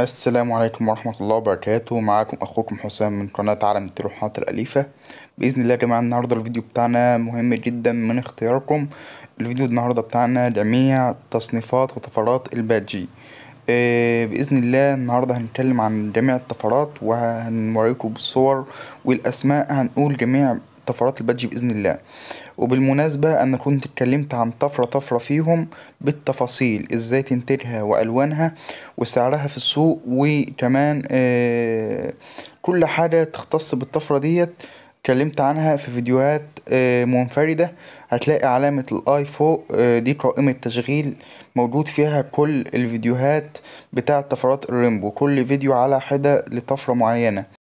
السلام عليكم ورحمة الله وبركاته معاكم أخوكم حسام من قناة عالم التروحات الأليفة بإذن الله يا جماعة النهاردة الفيديو بتاعنا مهم جدا من اختياركم الفيديو النهاردة بتاعنا جميع تصنيفات وطفرات البادجي آه، بإذن الله النهاردة هنتكلم عن جميع الطفرات وهنوريكم بالصور والأسماء هنقول جميع طفرات البادج باذن الله وبالمناسبه انا كنت اتكلمت عن طفره طفره فيهم بالتفاصيل ازاي تنتجها والوانها وسعرها في السوق وكمان آه، كل حاجه تختص بالطفره ديت اتكلمت عنها في فيديوهات آه، منفردة هتلاقي علامة الاي فوق آه، دي قائمة تشغيل موجود فيها كل الفيديوهات بتاع طفرات الريمبو كل فيديو على حدة لطفرة معينة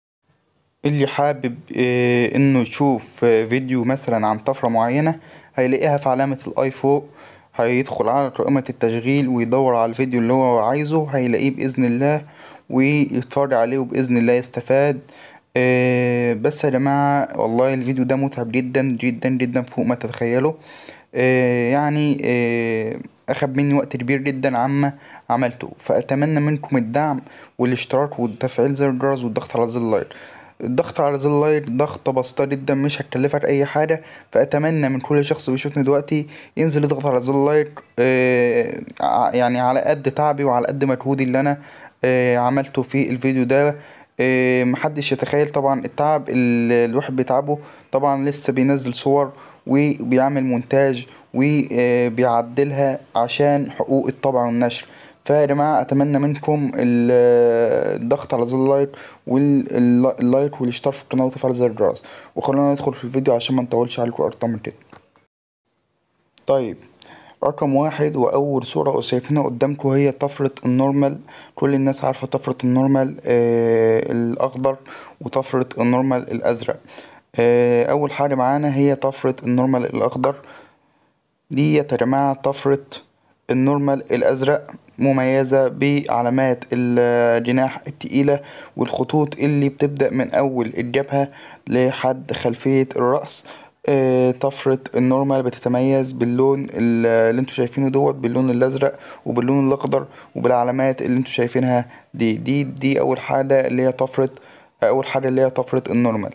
اللي حابب آه، انه يشوف آه، فيديو مثلا عن طفرة معينة هيلاقيها في علامة الاي فوق هيدخل على رقمة التشغيل ويدور على الفيديو اللي هو عايزه هيلاقيه بإذن الله ويتفرج عليه وبإذن الله يستفاد آه، بس يا جماعة والله الفيديو ده متعب جدا جدا جدا فوق ما تتخيله يعني أخذ مني وقت كبير جدا عما عملته فأتمنى منكم الدعم والاشتراك وتفعيل زر الجرس والضغط على زر اللايك الضغط على زر لايك ضغطة بسيطة جدا مش هتكلفك أي حاجة فأتمنى من كل شخص بيشوفني دلوقتي ينزل يضغط على زر لايك آه يعني على قد تعبي وعلى قد مجهودي اللي أنا آه عملته في الفيديو ده آه، محدش يتخيل طبعا التعب اللي الواحد بيتعبه طبعا لسه بينزل صور وبيعمل مونتاج وبيعدلها آه، عشان حقوق الطبع والنشر فيا جماعة أتمنى منكم الضغط على زر اللايك واللايك والاشتراك في القناة وتفعيل زر الجرس وخلونا ندخل في الفيديو عشان ما نطولش عليكم أكتر من كده طيب رقم واحد وأول صورة شايفينها قدامكم هي طفرة النورمال كل الناس عارفة طفرة النورمال آه، الأخضر وطفرة النورمال الأزرق آه، أول حاجة معانا هي طفرة النورمال الأخضر دي يا جماعة طفرة النورمال الأزرق مميزة بعلامات الجناح التقيلة والخطوط اللي بتبدأ من أول الجبهة لحد خلفية الرأس آه، طفرة النورمال بتتميز باللون اللي انتوا شايفينه دوت باللون الازرق وباللون الاخضر وبالعلامات اللي انتوا شايفينها دي دي دي اول حاجة اللي هي طفرة اول حاجة اللي هي طفرة النورمال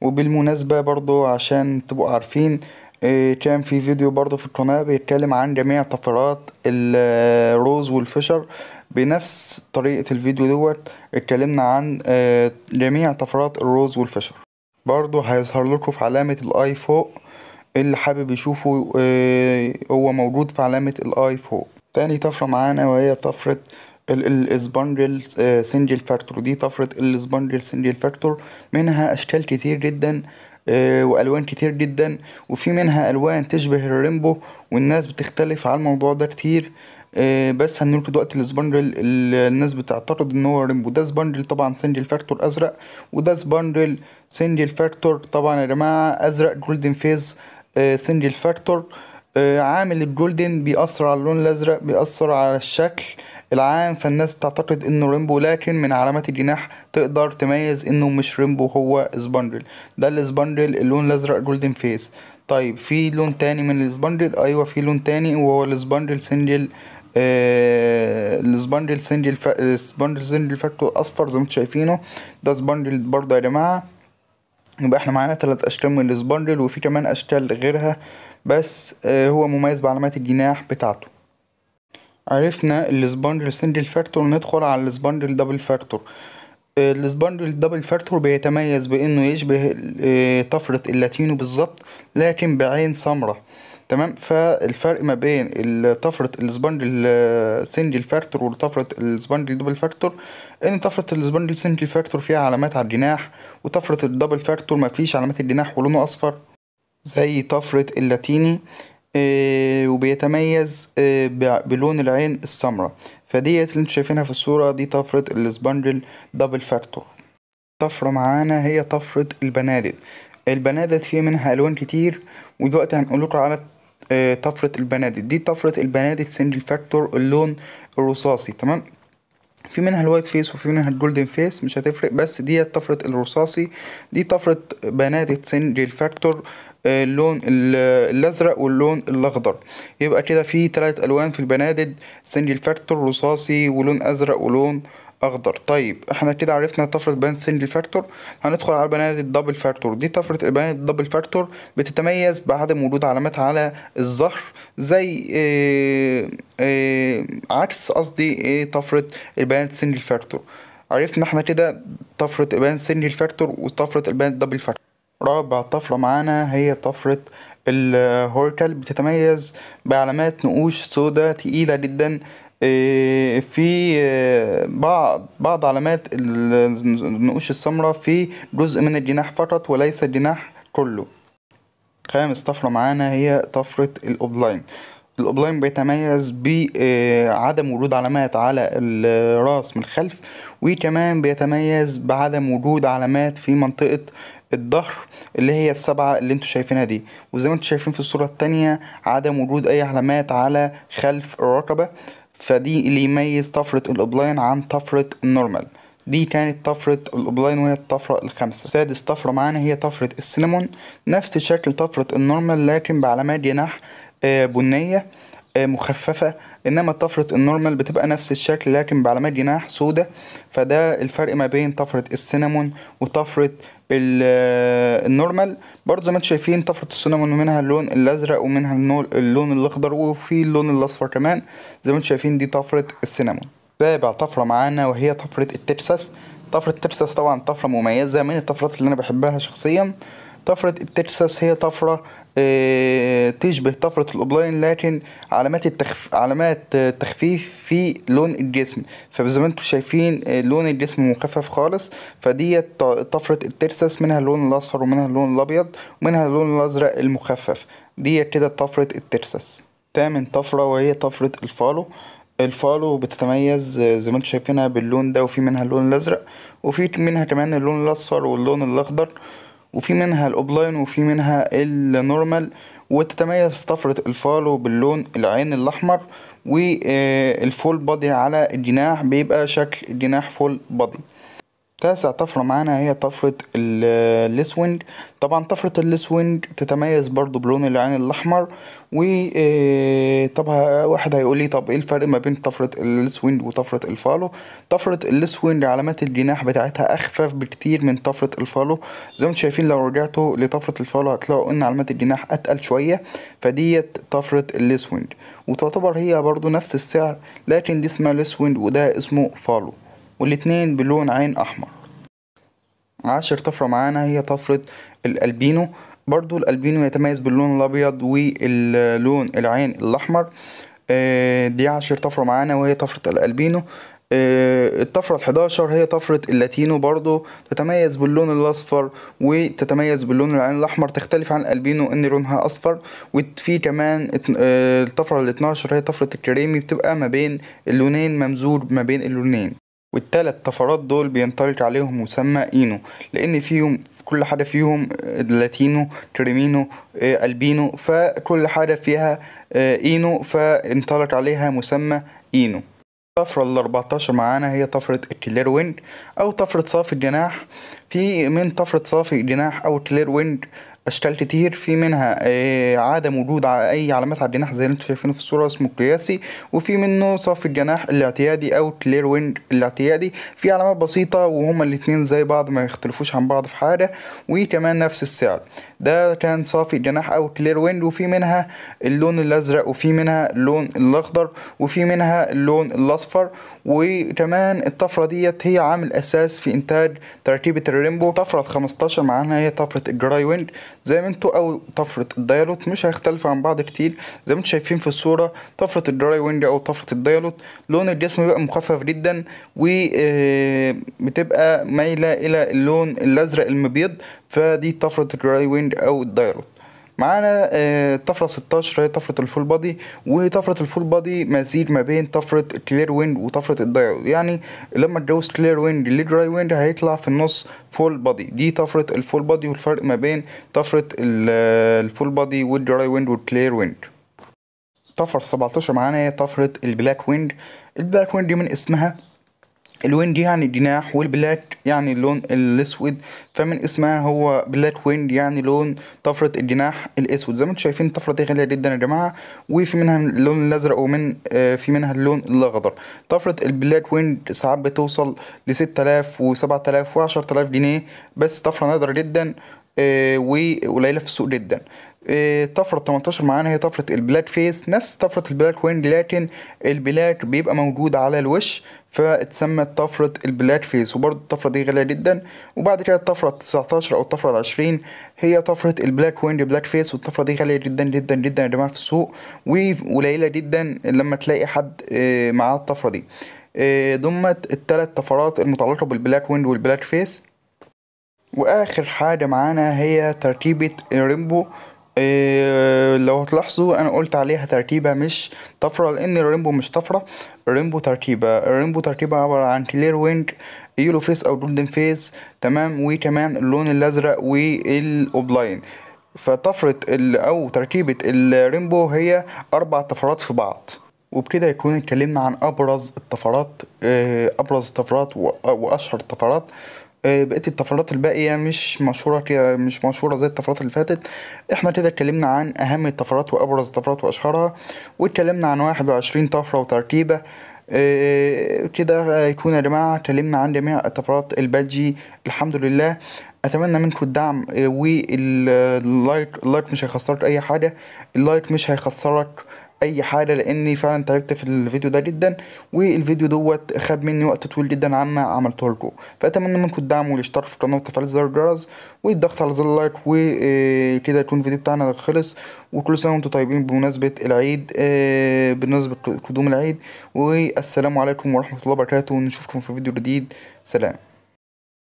وبالمناسبة برضو عشان تبقوا عارفين إيه، كان في فيديو برضه في القناة بيتكلم عن جميع طفرات الروز والفشر بنفس طريقة الفيديو دوت اتكلمنا عن آه، جميع طفرات الروز والفشر برضه هيظهر لكم في علامة الاي فوق اللي حابب يشوفه آه، هو موجود في علامة الاي فوق تاني طفرة معانا وهي طفرة الاسبانجل آه، سنجل فاكتور دي طفرة الاسبانجل سنجل فاكتور منها اشكال كتير جدا آه، والوان كتير جدا وفي منها الوان تشبه الريمبو والناس بتختلف على الموضوع ده كتير آه، بس هنقول دلوقتي السبانجل الناس بتعترض ان هو ريمبو ده سبانجل طبعا سنجل فاكتور ازرق وده سبانجل سنجل فاكتور طبعا يا جماعه ازرق جولدن فيز سنجل فاكتور آه، عامل الجولدن بيأثر على اللون الأزرق بيأثر على الشكل العام فالناس بتعتقد انه ريمبو لكن من علامات الجناح تقدر تميز انه مش ريمبو هو سباندرل ده السباندرل اللون الازرق جولدن فيس طيب في لون تاني من السباندرل ايوه في لون تاني وهو السباندرل سنجل آه سنجل السباندرل سنجل فاكتور اصفر زي ما انتم شايفينه ده سباندرل برضه يا جماعه يبقى احنا معانا ثلاث اشكال من السباندل وفي كمان اشكال غيرها بس آه، هو مميز بعلامات الجناح بتاعته عرفنا السباندل سنجل فاكتور ندخل على السباندل دبل فاكتور آه، السباندل دبل فاكتور بيتميز بانه يشبه آه، طفرة اللاتينو بالظبط لكن بعين سمراء تمام فالفرق ما بين طفرة السبنج سنجل فاكتور وطفرة السبنج دبل فاكتور ان طفرة السبنج سنجل فاكتور فيها علامات على الجناح وطفرة الدبل فاكتور مفيش علامات الجناح ولونه اصفر زي طفرة اللاتيني إيه وبيتميز إيه بلون العين السمراء فديت اللي انتم شايفينها في الصورة دي طفرة السبنجل دبل فاكتور طفرة معانا هي طفرة البنادق البنادق فيها منها ألوان كتير ودلوقتي هنقول لكم على آه، طفرة البنادق دي طفرة البنادق سنجل فاكتور اللون الرصاصي تمام في منها الوايت فيس وفي منها الجولدن فيس مش هتفرق بس دي طفرة الرصاصي دي طفرة بنادق سنجل فاكتور آه، اللون الازرق واللون الاخضر يبقى كده في ثلاث الوان في البنادق سنجل فاكتور رصاصي ولون ازرق ولون اخضر طيب احنا كده عرفنا طفره بيانات سنجل فاكتور هندخل على بيانات الدبل فاكتور دي طفره البيانات الدبل فاكتور بتتميز بعدم وجود علامات على الظهر زي اه اه عكس قصدي ايه طفره البيانات سنجل فاكتور عرفنا احنا كده طفره البيانات سنجل فاكتور وطفره البيانات دبل فاكتور رابع طفره معانا هي طفره الهوركل بتتميز بعلامات نقوش سوداء تقيلة جدا إيه، في إيه، بعض بعض علامات النقوش السمراء في جزء من الجناح فقط وليس الجناح كله خامس طفرة معانا هي طفرة الأوبلاين الأوبلاين بيتميز بعدم إيه، وجود علامات على الراس من الخلف وكمان بيتميز بعدم وجود علامات في منطقة الظهر اللي هي السبعة اللي انتوا شايفينها دي وزي ما انتوا شايفين في الصورة التانية عدم وجود أي علامات على خلف الرقبة فدي اللي يميز طفرة الأوبلاين عن طفرة النورمال دي كانت طفرة الأوبلاين وهي الطفرة الخامسة سادس طفرة معانا هي طفرة السينمون نفس شكل طفرة النورمال لكن بعلامات جناح آه، بنية آه، مخففة إنما طفرة النورمال بتبقى نفس الشكل لكن بعلامات جناح سودة فده الفرق ما بين طفرة السينامون وطفرة آه، النورمال برضه زي ما انتم شايفين طفرة السينامون منها اللون الازرق ومنها اللون الاخضر وفي اللون الاصفر كمان زي ما انتم شايفين دي طفرة السينامون تابع طفرة معانا وهي طفرة التبسس طفرة التبسس طبعا طفرة مميزة من الطفرات اللي انا بحبها شخصيا طفرة التكساس هي طفرة آه، تشبه طفرة الأوبلاين لكن علامات التخف... علامات التخفيف في لون الجسم فزي ما انتم شايفين آه، لون الجسم مخفف خالص فدي طفرة الترسس منها اللون الأصفر ومنها اللون الأبيض ومنها اللون الأزرق المخفف ديت كده طفرة الترسس تامن طفرة وهي طفرة الفالو الفالو بتتميز آه، زي ما انتم شايفينها باللون ده وفي منها اللون الأزرق وفي منها كمان اللون الأصفر واللون الأخضر وفي منها الاوبلاين وفي منها النورمال وتتميز طفرة الفالو باللون العين الأحمر والفول آه، بادي على الجناح بيبقى شكل الجناح فول بادي تاسع طفرة معانا هي طفرة الليسوينج طبعا طفرة الليسوينج تتميز برضو بلون العين الاحمر وطبعا آه، واحد هيقول لي طب ايه الفرق ما بين طفرة الليسوينج وطفرة الفالو طفرة الليسوينج علامات الجناح بتاعتها اخفف بكتير من طفرة الفالو زي ما انتم شايفين لو رجعتوا لطفرة الفالو هتلاقوا ان علامات الجناح اتقل شوية فديت طفرة الليسوينج وتعتبر هي برضو نفس السعر لكن دي اسمها ليسوينج وده اسمه فالو والاتنين بلون عين أحمر عاشر طفرة معانا هي طفرة الألبينو برضو الألبينو يتميز باللون الأبيض واللون العين الأحمر آه، دي عاشر طفرة معانا وهي طفرة الألبينو آه، الطفرة الحداشر هي طفرة اللاتينو برضو تتميز باللون الأصفر وتتميز باللون العين الأحمر تختلف عن الألبينو إن لونها أصفر وفي كمان آه، الطفرة الاتناشر هي طفرة الكريمي بتبقى ما بين اللونين ممزوج ما بين اللونين والتلات طفرات دول بينطلق عليهم مسمى اينو لان فيهم كل حاجة فيهم لاتينو تريمينو آه، البينو فكل حاجة فيها آه، اينو فانطلق عليها مسمى اينو الطفرة ال 14 معانا هي طفرة الكلير ويند أو طفرة صافي الجناح في من طفرة صافي الجناح أو التلير ويند اشكال كتير في منها آه، عدم وجود اي علامات على الجناح زي اللي انتم شايفينه في الصوره اسمه قياسي وفي منه صف الجناح الاعتيادي او كلير وينج الاعتيادي في علامات بسيطه وهما الاثنين زي بعض ما يختلفوش عن بعض في حاجه وكمان نفس السعر ده كان صافي الجناح او كلير وينج وفي منها اللون الازرق وفي منها اللون الاخضر وفي منها اللون الاصفر وكمان الطفره ديت هي عامل اساس في انتاج تركيبه الريمبو طفره 15 معناها هي طفره الجراي وينج زي ما انتوا او طفرة الديالوت مش هيختلف عن بعض كتير زي ما انتوا شايفين في الصورة طفرة الدراي ويند او طفرة الديالوت لون الجسم بيبقى مخفف جدا وبتبقى آه، مايلة الى اللون الازرق المبيض فدي طفرة الدراي ويند او الديالوت معانا آه، طفره 16 هي طفره الفول بادي وطفره الفول بادي مزيج ما بين طفره كلير ويند وطفره الدايود يعني لما تجوز كلير ويند للدراي ويند هيطلع في النص فول بادي دي طفره الفول بادي والفرق ما بين طفره الفول بادي والدراي ويند والكلير ويند طفره 17 معانا هي طفره البلاك ويند البلاك ويند دي من اسمها الويند يعني جناح والبلاك يعني اللون الاسود فمن اسمها هو بلاك ويند يعني لون طفرة الجناح الاسود زي ما انتم شايفين الطفرة دي غالية جدا يا جماعة وفي منها اللون الازرق ومن آه، في منها اللون الاخضر طفرة البلاك ويند ساعات بتوصل لستة آلاف وسبعة آلاف وعشرة آلاف جنيه بس طفرة نادرة جدا آه، وقليلة في السوق جدا آه، طفرة 18 معانا هي طفرة البلاك فيس نفس طفرة البلاك ويند لكن البلاك بيبقى موجود على الوش فاتسمت طفرة البلاد فيز وبرضه الطفرة دي غالية جدا وبعد كده الطفرة 19 أو الطفرة 20 هي طفرة البلاك ويند بلاك فيس والطفرة دي غالية جدا جدا جدا يا جماعة في السوق وقليلة جدا لما تلاقي حد آه، معاه الطفرة دي آه، ضمت التلات طفرات المتعلقة بالبلاك ويند والبلاك فيس وآخر حاجة معانا هي تركيبة الريمبو إيه لو هتلاحظوا انا قلت عليها ترتيبة مش طفرة لان الرينبو مش طفرة الرينبو ترتيبة الرينبو ترتيبة عبارة عن كلير وينج يلو فيس او جولدن فيس تمام وكمان اللون الازرق والاوبلاين فطفرة او ترتيبة الرينبو هي اربع طفرات في بعض وبكده يكون اتكلمنا عن ابرز الطفرات آه، ابرز الطفرات واشهر الطفرات آه، بقيه الطفرات الباقيه مش مشهوره مش مشهوره زي الطفرات اللي فاتت احنا كده اتكلمنا عن اهم الطفرات وابرز الطفرات واشهرها واتكلمنا عن واحد وعشرين طفره وترتيبه آه، كده يكون يا جماعه اتكلمنا عن جميع الطفرات البادجي الحمد لله اتمنى منكم الدعم آه، واللايك اللايك مش هيخسرك اي حاجه اللايك مش هيخسرك اي حاجه لاني فعلا تعبت في الفيديو ده جدا والفيديو دوت خد مني وقت طويل جدا عما عملته لكم فاتمنى منكم الدعم والاشتراك في القناه وتفعيل زر الجرس والضغط على زر اللايك وكده يكون الفيديو بتاعنا خلص وكل سنه وانتم طيبين بمناسبه العيد آه، بمناسبه قدوم العيد والسلام عليكم ورحمه الله وبركاته ونشوفكم في فيديو جديد سلام